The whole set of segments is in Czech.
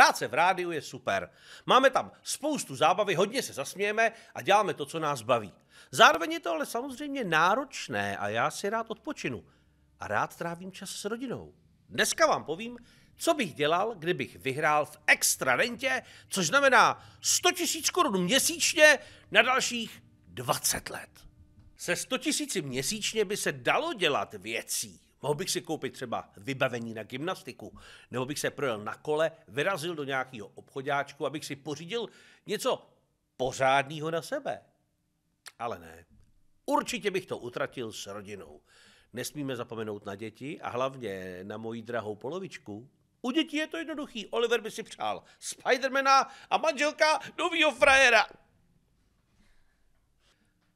Práce v rádiu je super. Máme tam spoustu zábavy, hodně se zasmějeme a děláme to, co nás baví. Zároveň je to ale samozřejmě náročné a já si rád odpočinu. A rád trávím čas s rodinou. Dneska vám povím, co bych dělal, kdybych vyhrál v extra rentě, což znamená 100 000 korun měsíčně na dalších 20 let. Se 100 000 měsíčně by se dalo dělat věcí. Mohl bych si koupit třeba vybavení na gymnastiku, nebo bych se projel na kole, vyrazil do nějakého obchodáčku, abych si pořídil něco pořádného na sebe. Ale ne. Určitě bych to utratil s rodinou. Nesmíme zapomenout na děti a hlavně na moji drahou polovičku. U dětí je to jednoduchý. Oliver by si přál Spidermana a manželka novýho frajera.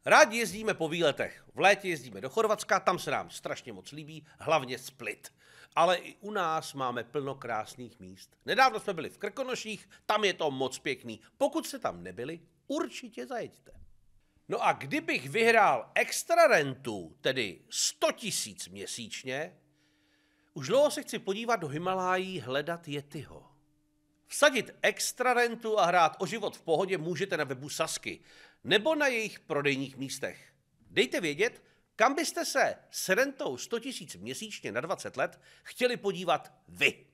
Rádi jezdíme po výletech. V létě jezdíme do Chorvatska, tam se nám strašně moc líbí, hlavně Split. Ale i u nás máme plno krásných míst. Nedávno jsme byli v Krkonoších, tam je to moc pěkný. Pokud jste tam nebyli, určitě zajeďte. No a kdybych vyhrál extra rentu, tedy 100 tisíc měsíčně, už dlouho se chci podívat do Himalájí hledat Jetyho. Vsadit extra rentu a hrát o život v pohodě můžete na webu Sasky nebo na jejich prodejních místech. Dejte vědět, kam byste se s rentou 100 000 měsíčně na 20 let chtěli podívat vy.